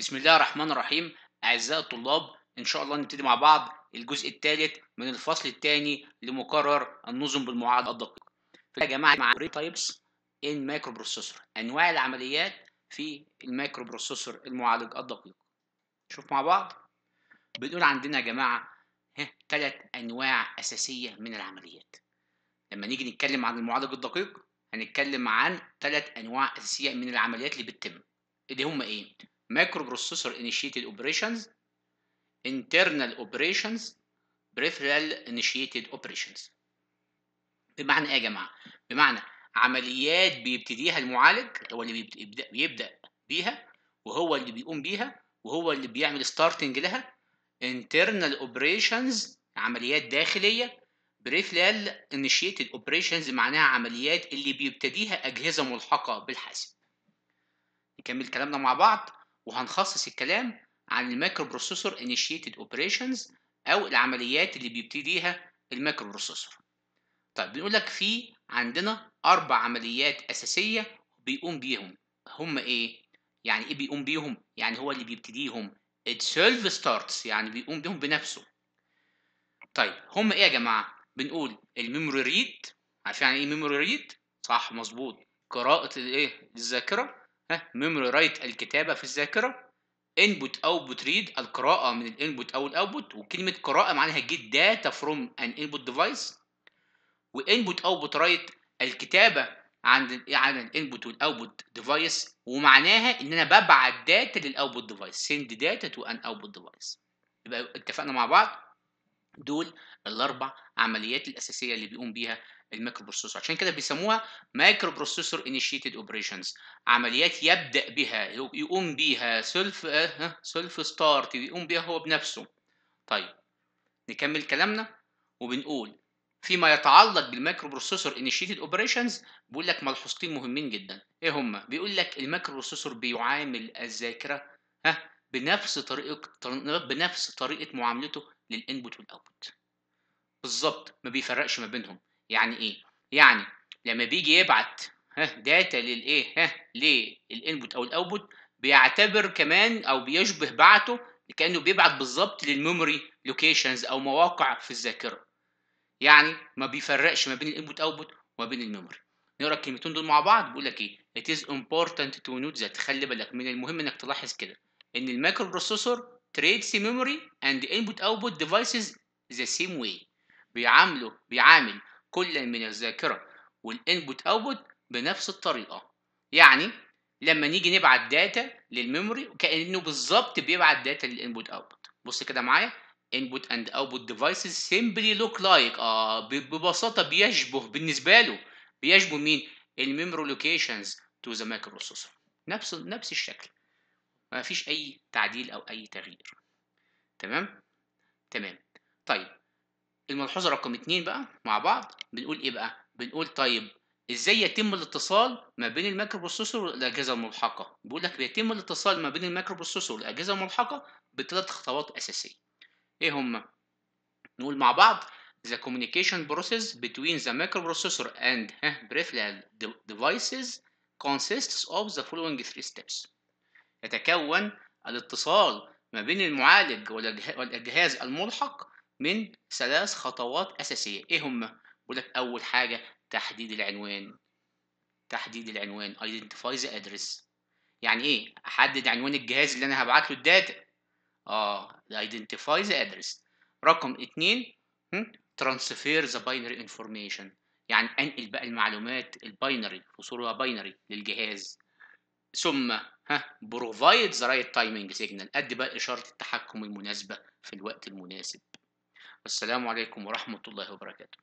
بسم الله الرحمن الرحيم أعزائي الطلاب إن شاء الله نبتدي مع بعض الجزء الثالث من الفصل الثاني لمقرر النظم بالمعادلة الدقيقة. يا جماعة مع تايبس إن مايكرو بروسيسور أنواع العمليات في المايكرو بروسيسور المعالج الدقيق. شوف مع بعض بنقول عندنا يا جماعة ثلاث أنواع أساسية من العمليات. لما نيجي نتكلم عن المعالج الدقيق هنتكلم عن ثلاث أنواع أساسية من العمليات اللي بتتم. اللي هم إيه؟ مايكرو بروسيسور انيشيتد اوبريشنز internal operations peripheral initiated operations بمعنى ايه يا جماعه بمعنى عمليات بيبتديها المعالج هو اللي بيبدا بيبدا بيها وهو اللي بيقوم بيها وهو اللي بيعمل ستارتنج لها internal operations عمليات داخليه peripheral initiated operations معناها عمليات اللي بيبتديها اجهزه ملحقه بالحاسب نكمل كلامنا مع بعض وهنخصص الكلام عن المايكرو بروسيسور initiated اوبريشنز او العمليات اللي بيبتديها المايكرو بروسيسور طيب بنقول لك في عندنا اربع عمليات اساسيه بيقوم بيهم هم ايه يعني ايه بيقوم بيهم يعني هو اللي بيبتديهم itself starts يعني بيقوم بيهم بنفسه طيب هم ايه يا جماعه بنقول الميموري ريد عارفين يعني ايه ميموري ريد صح مظبوط قراءه الايه الذاكره ها ميموري رايت الكتابه في الذاكره انبوت اوتبوت ريد القراءه من الانبوت او الاوتبوت وكلمه قراءه معناها جيت داتا فروم ان انبوت ديفايس وانبوت اوتبوت رايت الكتابه عند على الانبوت والاوتبوت ديفايس ومعناها ان انا ببعت داتا للاوتبوت ديفايس سند داتا تو ان اوتبوت ديفايس يبقى اتفقنا مع بعض دول الاربع عمليات الاساسيه اللي بيقوم بيها الميكرو بروسيسور عشان كده بيسموها مايكرو بروسيسور انيشيتد اوبريشنز عمليات يبدا بها يقوم بيها سيلف سيلف ستارت يقوم بيها هو بنفسه طيب نكمل كلامنا وبنقول فيما يتعلق بالمايكرو بروسيسور انيشيتد اوبريشنز بيقول لك ملحوظتين مهمين جدا ايه هما بيقول لك المايكرو بروسيسور بيعامل الذاكره ها بنفس طريقه بنفس طريقه معاملته للانبوت والاوتبوت بالظبط ما بيفرقش ما بينهم يعني ايه يعني لما بيجي يبعت ها داتا للايه ها للانبوت او الاوتبوت بيعتبر كمان او بيشبه بعته كانه بيبعت بالظبط للميموري لوكيشنز او مواقع في الذاكره يعني ما بيفرقش ما بين الانبوت اوتبوت وما بين الميموري نقرا الكلمتين دول مع بعض بيقول لك ايه it is important to note that خلي بالك من المهم انك تلاحظ كده ان المايكرو بروسيسور treats memory and input output devices the same way بيعاملوا بيعامل كل من الذاكره والانبوت اوتبوت بنفس الطريقه يعني لما نيجي نبعت داتا للميموري كانه بالظبط بيبعت داتا للانبوت اوتبوت بص كده معايا input and output devices simply look like اه ببساطه بيشبه بالنسبه له بيشبه مين الميموري locations to the microprocessor نفس نفس الشكل ما فيش اي تعديل او اي تغيير تمام تمام طيب الملحوظه رقم اتنين بقى مع بعض بنقول ايه بقى بنقول طيب ازاي يتم الاتصال ما بين المايكرو بروسيسور والاجهزه الملحقه بيقول لك بيتم الاتصال ما بين المايكرو بروسيسور والاجهزه الملحقه بثلاث خطوات اساسيه ايه هما نقول مع بعض the communication process between the microprocessor and peripheral devices consists of the following three steps يتكون الاتصال ما بين المعالج والجهاز الملحق من ثلاث خطوات أساسية إيه هما؟ بقولك أول حاجة تحديد العنوان تحديد العنوان identify the address يعني إيه؟ أحدد عنوان الجهاز اللي أنا هبعت له الداتا آه identify the address رقم اتنين transfer the binary information يعني أنقل بقى المعلومات الباينري وصولها باينري للجهاز ثم ها بروفايد ذا رايت تايمينج سيجنال ادي بقى اشاره التحكم المناسبه في الوقت المناسب السلام عليكم ورحمه الله وبركاته